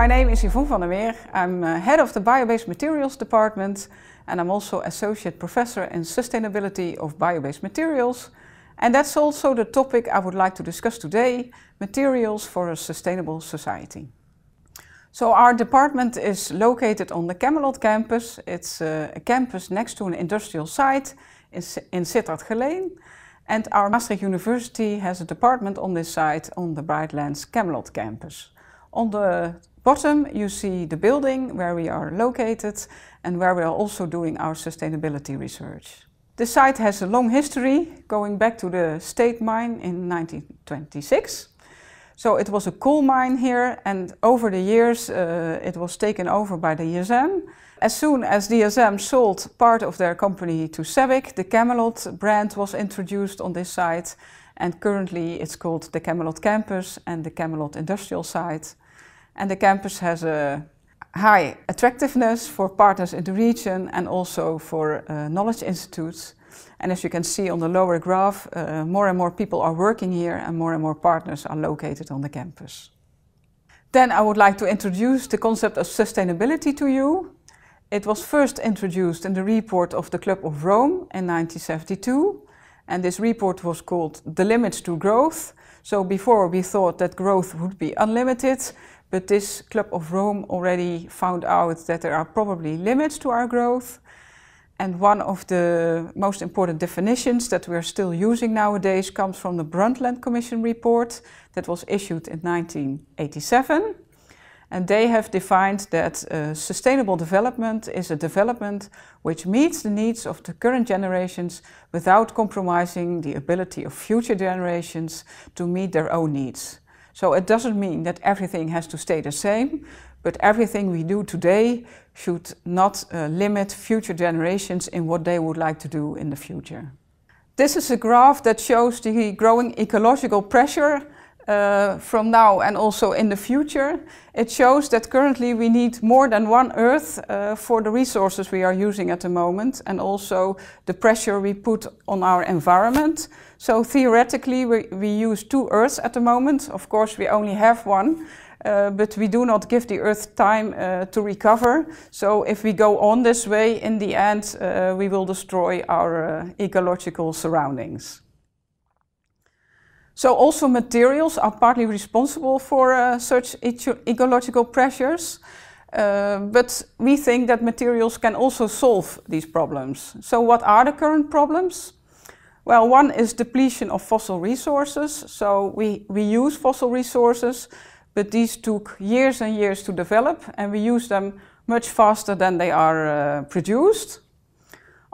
my name is Yvonne van der Meer. I'm uh, head of the Biobased Materials Department and I'm also Associate Professor in Sustainability of Biobased Materials. And that's also the topic I would like to discuss today, materials for a sustainable society. So our department is located on the Camelot campus. It's a, uh, a campus next to an industrial site in, in Sittard Geleen. And our Maastricht University has a department on this site on the Brightlands Camelot campus. On the bottom, you see the building where we are located and where we are also doing our sustainability research. The site has a long history, going back to the state mine in 1926. So it was a coal mine here and over the years uh, it was taken over by the DSM. As soon as DSM sold part of their company to Sevic, the Camelot brand was introduced on this site and currently it's called the Camelot Campus and the Camelot Industrial Site. And the campus has a high attractiveness for partners in the region and also for uh, knowledge institutes. And as you can see on the lower graph, uh, more and more people are working here and more and more partners are located on the campus. Then I would like to introduce the concept of sustainability to you. It was first introduced in the report of the Club of Rome in 1972. And this report was called The Limits to Growth. So before we thought that growth would be unlimited, but this Club of Rome already found out that there are probably limits to our growth. And one of the most important definitions that we're still using nowadays comes from the Brundtland Commission report that was issued in 1987. And they have defined that uh, sustainable development is a development which meets the needs of the current generations without compromising the ability of future generations to meet their own needs. So it doesn't mean that everything has to stay the same, but everything we do today should not uh, limit future generations in what they would like to do in the future. This is a graph that shows the growing ecological pressure uh, from now and also in the future, it shows that currently we need more than one Earth uh, for the resources we are using at the moment and also the pressure we put on our environment. So theoretically, we, we use two Earths at the moment. Of course, we only have one. Uh, but we do not give the earth time uh, to recover. So if we go on this way, in the end, uh, we will destroy our uh, ecological surroundings. So also materials are partly responsible for uh, such ecological pressures. Uh, but we think that materials can also solve these problems. So what are the current problems? Well, one is depletion of fossil resources. So we, we use fossil resources, but these took years and years to develop and we use them much faster than they are uh, produced.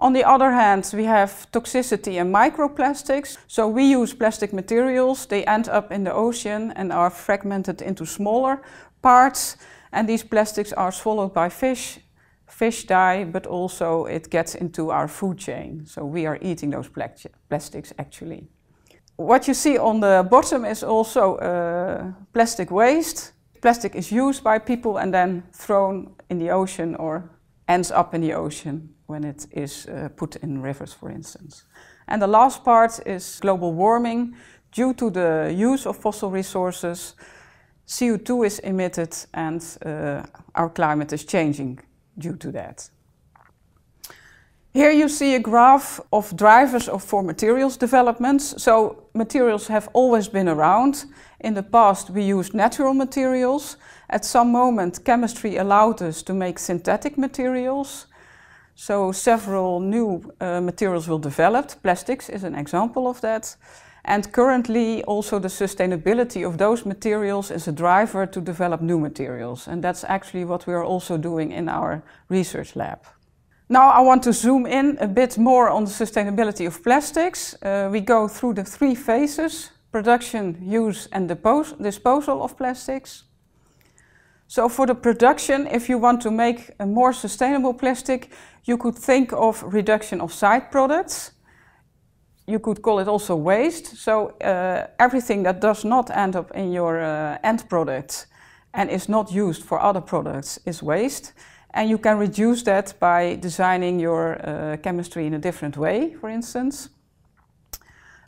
On the other hand, we have toxicity and microplastics. So we use plastic materials, they end up in the ocean and are fragmented into smaller parts. And these plastics are swallowed by fish. Fish die, but also it gets into our food chain. So we are eating those plastics actually. What you see on the bottom is also uh, plastic waste. Plastic is used by people and then thrown in the ocean or ends up in the ocean when it is uh, put in rivers, for instance. And the last part is global warming. Due to the use of fossil resources, CO2 is emitted and uh, our climate is changing due to that. Here you see a graph of drivers of, for materials developments. So materials have always been around. In the past we used natural materials. At some moment chemistry allowed us to make synthetic materials. So several new uh, materials were developed. Plastics is an example of that. And currently also the sustainability of those materials is a driver to develop new materials. And that's actually what we are also doing in our research lab. Now I want to zoom in a bit more on the sustainability of plastics. Uh, we go through the three phases, production, use and disposal of plastics. So for the production, if you want to make a more sustainable plastic, you could think of reduction of side products. You could call it also waste. So uh, everything that does not end up in your uh, end product and is not used for other products is waste. And you can reduce that by designing your uh, chemistry in a different way, for instance.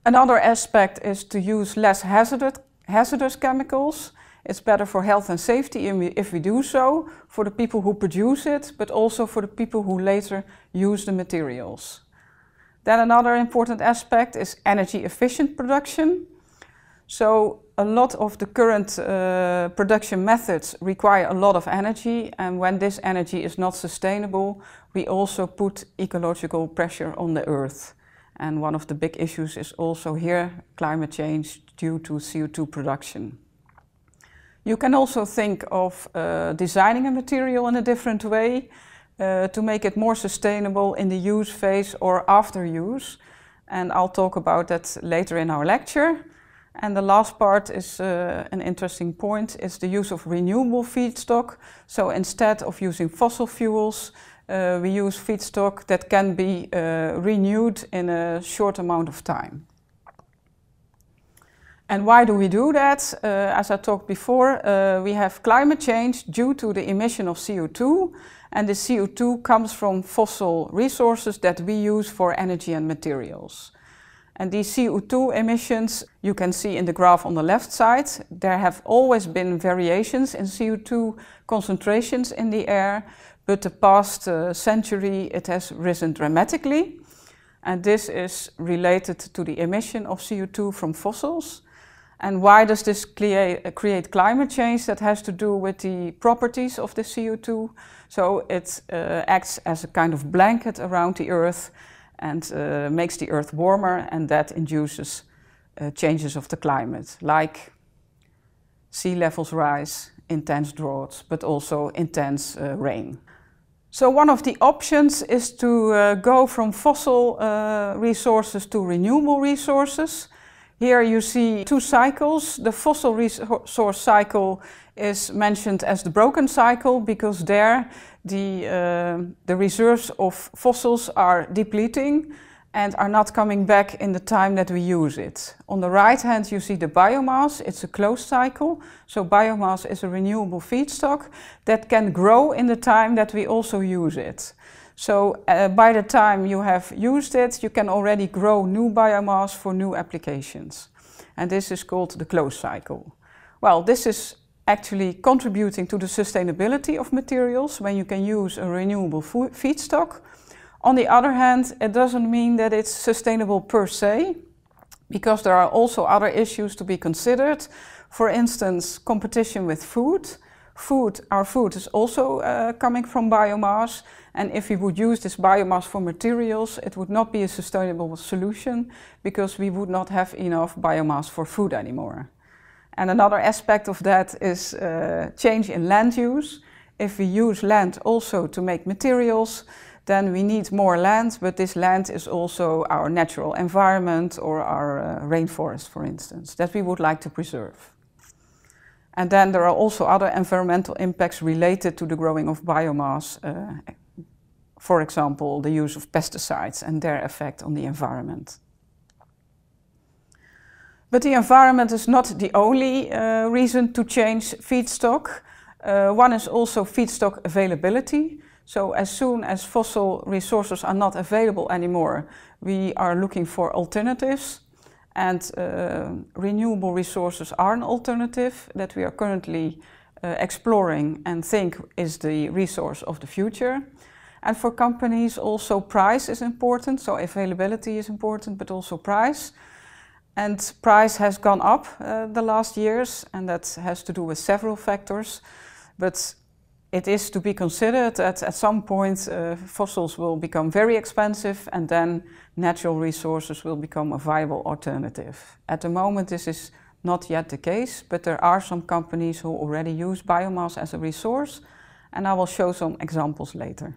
Another aspect is to use less hazardous, hazardous chemicals. It's better for health and safety if we do so, for the people who produce it, but also for the people who later use the materials. Then another important aspect is energy efficient production. So a lot of the current uh, production methods require a lot of energy and when this energy is not sustainable, we also put ecological pressure on the earth. And one of the big issues is also here climate change due to CO2 production. You can also think of uh, designing a material in a different way uh, to make it more sustainable in the use phase or after use. And I'll talk about that later in our lecture. And the last part is uh, an interesting point, is the use of renewable feedstock. So instead of using fossil fuels, uh, we use feedstock that can be uh, renewed in a short amount of time. And why do we do that? Uh, as I talked before, uh, we have climate change due to the emission of CO2 and the CO2 comes from fossil resources that we use for energy and materials. And these CO2 emissions, you can see in the graph on the left side, there have always been variations in CO2 concentrations in the air, but the past uh, century it has risen dramatically. And this is related to the emission of CO2 from fossils. And why does this create climate change? That has to do with the properties of the CO2. So it uh, acts as a kind of blanket around the Earth and uh, makes the Earth warmer, and that induces uh, changes of the climate, like sea levels rise, intense droughts, but also intense uh, rain. So one of the options is to uh, go from fossil uh, resources to renewable resources. Here you see two cycles. The fossil resource cycle is mentioned as the broken cycle because there the, uh, the reserves of fossils are depleting and are not coming back in the time that we use it. On the right hand you see the biomass, it's a closed cycle. So biomass is a renewable feedstock that can grow in the time that we also use it. So uh, by the time you have used it, you can already grow new biomass for new applications. And this is called the closed cycle. Well, this is actually contributing to the sustainability of materials when you can use a renewable feedstock. On the other hand, it doesn't mean that it's sustainable per se, because there are also other issues to be considered. For instance, competition with food. Food, our food is also uh, coming from biomass and if we would use this biomass for materials it would not be a sustainable solution because we would not have enough biomass for food anymore. And another aspect of that is uh, change in land use. If we use land also to make materials then we need more land but this land is also our natural environment or our uh, rainforest for instance that we would like to preserve. And then there are also other environmental impacts related to the growing of biomass, uh, for example, the use of pesticides and their effect on the environment. But the environment is not the only uh, reason to change feedstock. Uh, one is also feedstock availability. So as soon as fossil resources are not available anymore, we are looking for alternatives. And uh, renewable resources are an alternative that we are currently uh, exploring and think is the resource of the future. And for companies also price is important, so availability is important, but also price. And price has gone up uh, the last years, and that has to do with several factors. But it is to be considered that at some point uh, fossils will become very expensive and then natural resources will become a viable alternative. At the moment this is not yet the case, but there are some companies who already use biomass as a resource and I will show some examples later.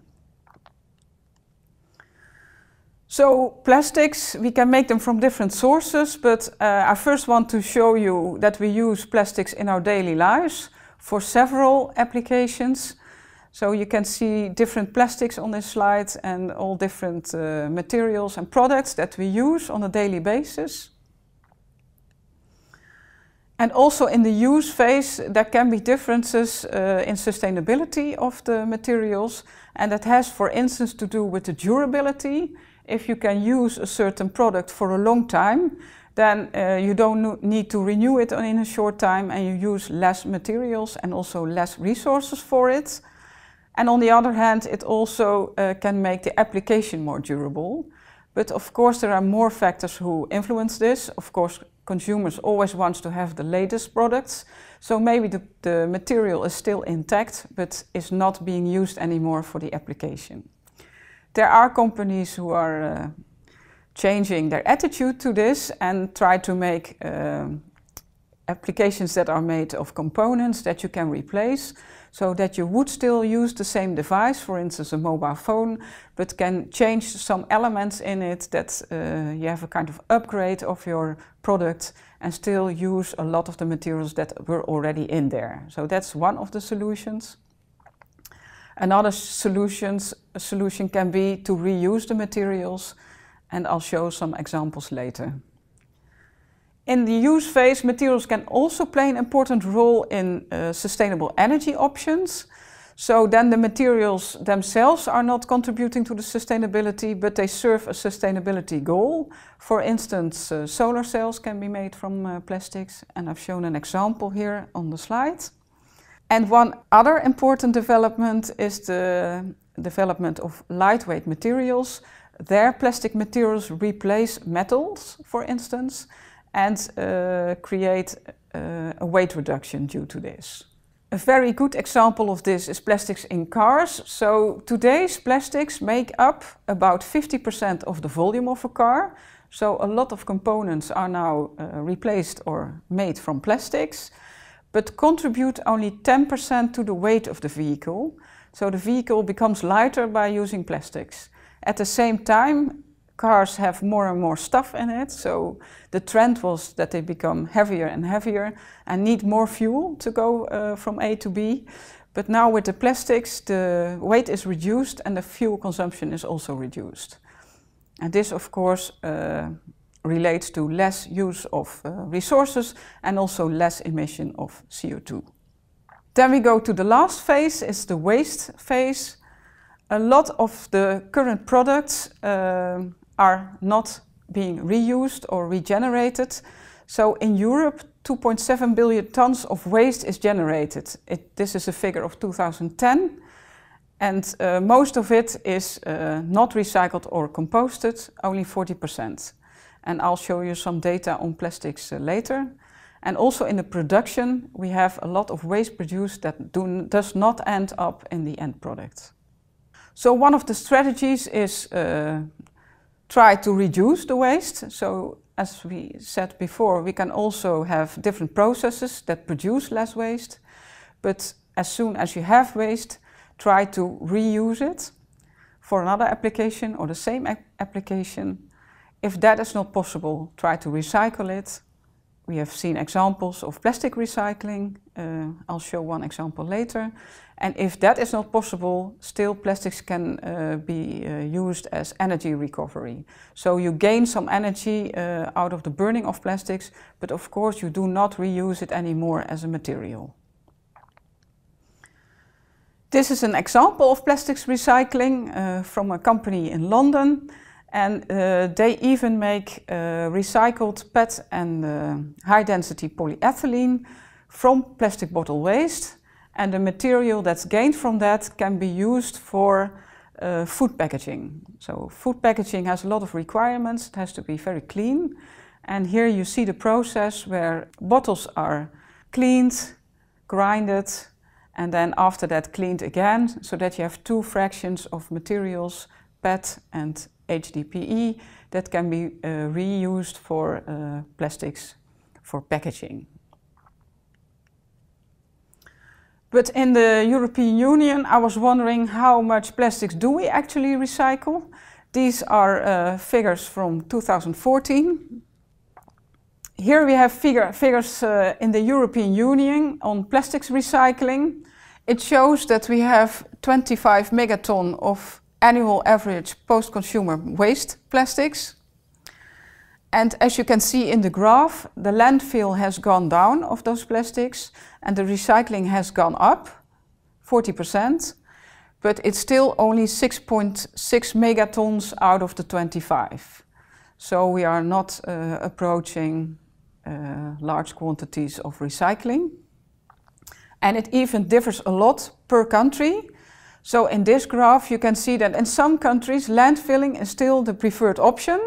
So plastics, we can make them from different sources, but uh, I first want to show you that we use plastics in our daily lives for several applications. So you can see different plastics on this slide and all different uh, materials and products that we use on a daily basis. And also in the use phase, there can be differences uh, in sustainability of the materials. And that has, for instance, to do with the durability. If you can use a certain product for a long time, then uh, you don't need to renew it in a short time and you use less materials and also less resources for it. And on the other hand, it also uh, can make the application more durable. But of course, there are more factors who influence this. Of course, consumers always want to have the latest products. So maybe the, the material is still intact, but is not being used anymore for the application. There are companies who are uh, changing their attitude to this and try to make uh, applications that are made of components that you can replace so that you would still use the same device, for instance a mobile phone, but can change some elements in it that uh, you have a kind of upgrade of your product and still use a lot of the materials that were already in there. So that's one of the solutions. Another solutions, solution can be to reuse the materials and I'll show some examples later. In the use phase, materials can also play an important role in uh, sustainable energy options. So then the materials themselves are not contributing to the sustainability, but they serve a sustainability goal. For instance, uh, solar cells can be made from uh, plastics, and I've shown an example here on the slide. And one other important development is the development of lightweight materials, their plastic materials replace metals, for instance, and uh, create uh, a weight reduction due to this. A very good example of this is plastics in cars. So today's plastics make up about 50% of the volume of a car. So a lot of components are now uh, replaced or made from plastics, but contribute only 10% to the weight of the vehicle. So the vehicle becomes lighter by using plastics. At the same time, cars have more and more stuff in it. So the trend was that they become heavier and heavier and need more fuel to go uh, from A to B. But now with the plastics, the weight is reduced and the fuel consumption is also reduced. And this, of course, uh, relates to less use of uh, resources and also less emission of CO2. Then we go to the last phase, it's the waste phase a lot of the current products uh, are not being reused or regenerated. So in Europe, 2.7 billion tons of waste is generated. It, this is a figure of 2010. And uh, most of it is uh, not recycled or composted, only 40%. And I'll show you some data on plastics uh, later. And also in the production, we have a lot of waste produced that do, does not end up in the end product. So one of the strategies is uh, try to reduce the waste. So as we said before, we can also have different processes that produce less waste. But as soon as you have waste, try to reuse it for another application or the same application. If that is not possible, try to recycle it. We have seen examples of plastic recycling. Uh, I'll show one example later. And if that is not possible, still plastics can uh, be uh, used as energy recovery. So you gain some energy uh, out of the burning of plastics, but of course you do not reuse it anymore as a material. This is an example of plastics recycling uh, from a company in London. And uh, they even make uh, recycled PET and high-density polyethylene from plastic bottle waste and the material that's gained from that can be used for uh, food packaging. So food packaging has a lot of requirements, it has to be very clean. And here you see the process where bottles are cleaned, grinded, and then after that cleaned again, so that you have two fractions of materials, PET and HDPE, that can be uh, reused for uh, plastics for packaging. But in the European Union, I was wondering how much plastics do we actually recycle? These are uh, figures from 2014. Here we have figure, figures uh, in the European Union on plastics recycling. It shows that we have 25 megaton of annual average post-consumer waste plastics. And as you can see in the graph, the landfill has gone down of those plastics and the recycling has gone up 40%, but it's still only 6.6 megatons out of the 25. So we are not uh, approaching uh, large quantities of recycling. And it even differs a lot per country. So in this graph, you can see that in some countries, landfilling is still the preferred option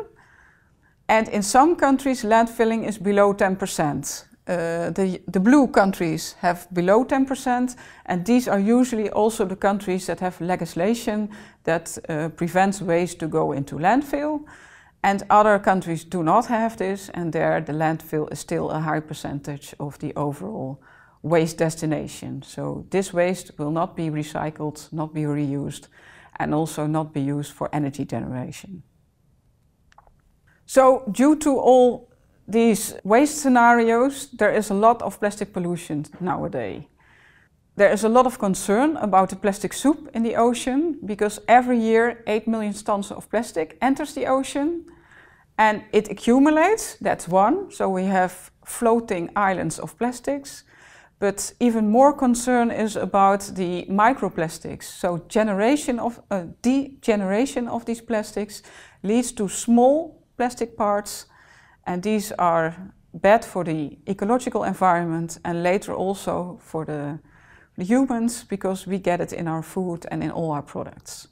and in some countries, landfilling is below 10%. Uh, the, the blue countries have below 10%, and these are usually also the countries that have legislation that uh, prevents waste to go into landfill. And other countries do not have this, and there the landfill is still a high percentage of the overall waste destination. So this waste will not be recycled, not be reused, and also not be used for energy generation. So due to all these waste scenarios, there is a lot of plastic pollution nowadays. There is a lot of concern about the plastic soup in the ocean because every year 8 million tons of plastic enters the ocean and it accumulates, that's one. So we have floating islands of plastics. But even more concern is about the microplastics. So generation of, uh, degeneration of these plastics leads to small plastic parts. And these are bad for the ecological environment and later also for the, humans because we get it in our food and in all our products.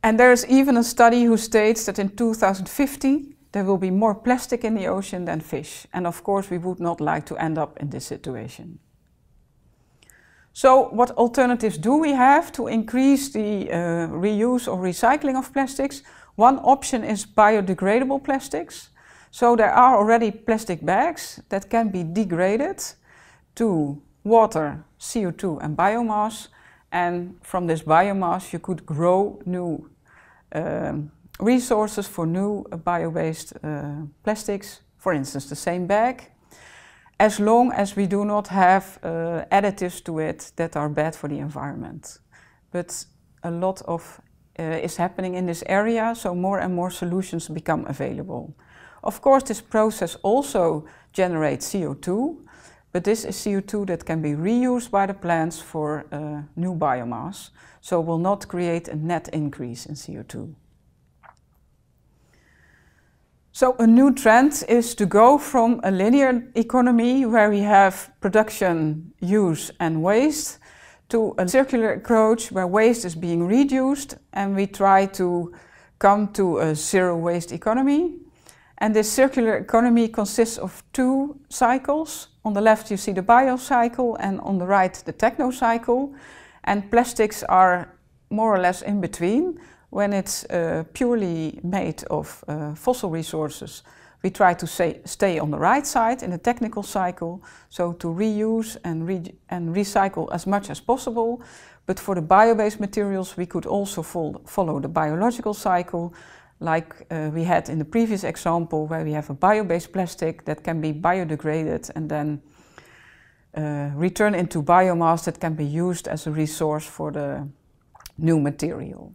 And there is even a study who states that in 2050 there will be more plastic in the ocean than fish. And of course, we would not like to end up in this situation. So what alternatives do we have to increase the uh, reuse or recycling of plastics? One option is biodegradable plastics. So there are already plastic bags that can be degraded to water, CO2 and biomass. And from this biomass you could grow new um, resources for new bio-based uh, plastics. For instance, the same bag. As long as we do not have uh, additives to it that are bad for the environment. But a lot of uh, is happening in this area, so more and more solutions become available. Of course, this process also generates CO2, but this is CO2 that can be reused by the plants for uh, new biomass, so will not create a net increase in CO2. So a new trend is to go from a linear economy where we have production, use and waste to a circular approach where waste is being reduced and we try to come to a zero waste economy. And this circular economy consists of two cycles. On the left you see the bio cycle and on the right the techno cycle. And plastics are more or less in between when it's uh, purely made of uh, fossil resources we try to say, stay on the right side in the technical cycle, so to reuse and, re and recycle as much as possible. But for the bio-based materials, we could also follow the biological cycle, like uh, we had in the previous example, where we have a bio-based plastic that can be biodegraded and then uh, returned into biomass that can be used as a resource for the new material.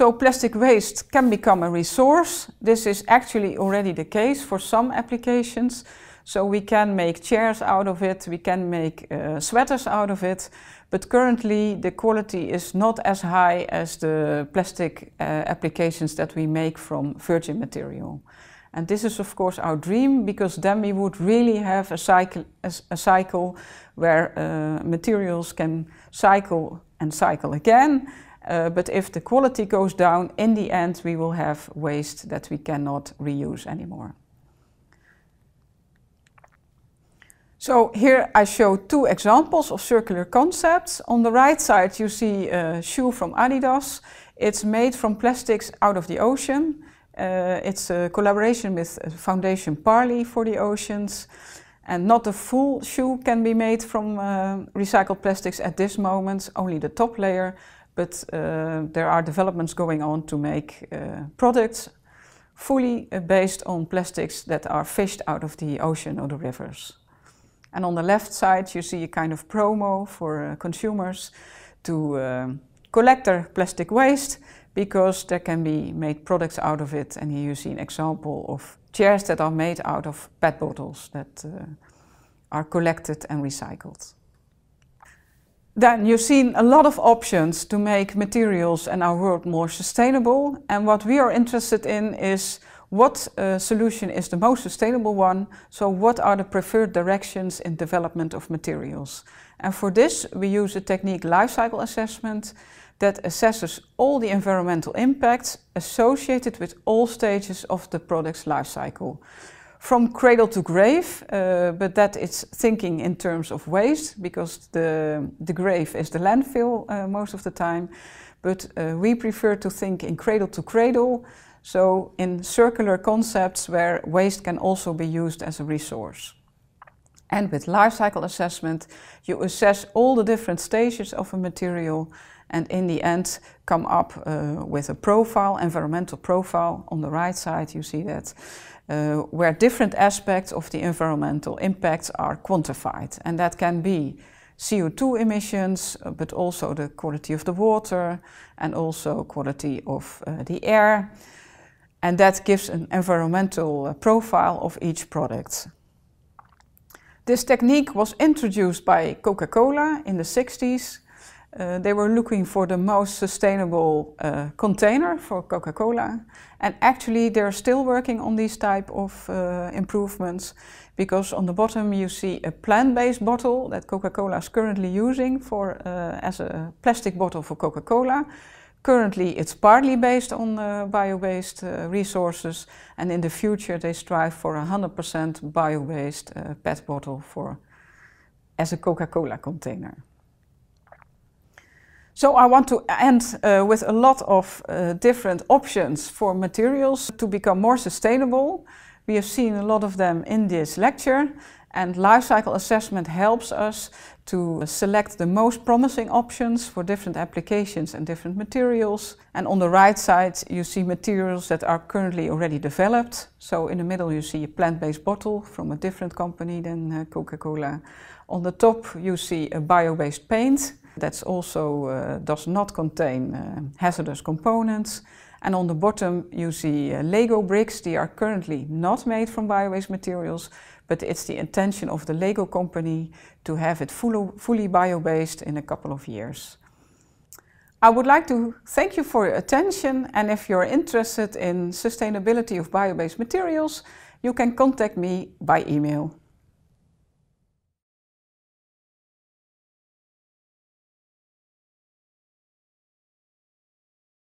So plastic waste can become a resource. This is actually already the case for some applications. So we can make chairs out of it, we can make uh, sweaters out of it, but currently the quality is not as high as the plastic uh, applications that we make from virgin material. And this is of course our dream, because then we would really have a cycle, a, a cycle where uh, materials can cycle and cycle again, uh, but if the quality goes down, in the end, we will have waste that we cannot reuse anymore. So here I show two examples of circular concepts. On the right side, you see a shoe from Adidas. It's made from plastics out of the ocean. Uh, it's a collaboration with uh, Foundation Parley for the oceans. And not the full shoe can be made from uh, recycled plastics at this moment, only the top layer. But uh, there are developments going on to make uh, products fully uh, based on plastics that are fished out of the ocean or the rivers. And on the left side, you see a kind of promo for consumers to um, collect their plastic waste because there can be made products out of it. And here you see an example of chairs that are made out of PET bottles that uh, are collected and recycled. Then you've seen a lot of options to make materials and our world more sustainable. And what we are interested in is what uh, solution is the most sustainable one? So what are the preferred directions in development of materials? And for this, we use a technique life cycle assessment that assesses all the environmental impacts associated with all stages of the product's life cycle from cradle to grave, uh, but that is thinking in terms of waste because the, the grave is the landfill uh, most of the time. But uh, we prefer to think in cradle to cradle, so in circular concepts where waste can also be used as a resource. And with life cycle assessment, you assess all the different stages of a material and in the end come up uh, with a profile, environmental profile. On the right side you see that, uh, where different aspects of the environmental impacts are quantified. And that can be CO2 emissions, uh, but also the quality of the water and also quality of uh, the air. And that gives an environmental uh, profile of each product. This technique was introduced by Coca-Cola in the 60s uh, they were looking for the most sustainable uh, container for Coca-Cola. And actually they're still working on these type of uh, improvements because on the bottom you see a plant-based bottle that Coca-Cola is currently using for, as a plastic bottle for Coca-Cola. Currently it's partly based on bio-based resources and in the future they strive for a 100% bio-based PET bottle for, as a Coca-Cola container. So I want to end uh, with a lot of uh, different options for materials to become more sustainable. We have seen a lot of them in this lecture and life cycle assessment helps us to select the most promising options for different applications and different materials. And on the right side you see materials that are currently already developed. So in the middle you see a plant-based bottle from a different company than uh, Coca-Cola. On the top you see a bio-based paint that also uh, does not contain uh, hazardous components. And on the bottom you see uh, Lego bricks. They are currently not made from bio-waste materials, but it's the intention of the Lego company to have it fully bio-based in a couple of years. I would like to thank you for your attention and if you're interested in sustainability of bio-based materials, you can contact me by email.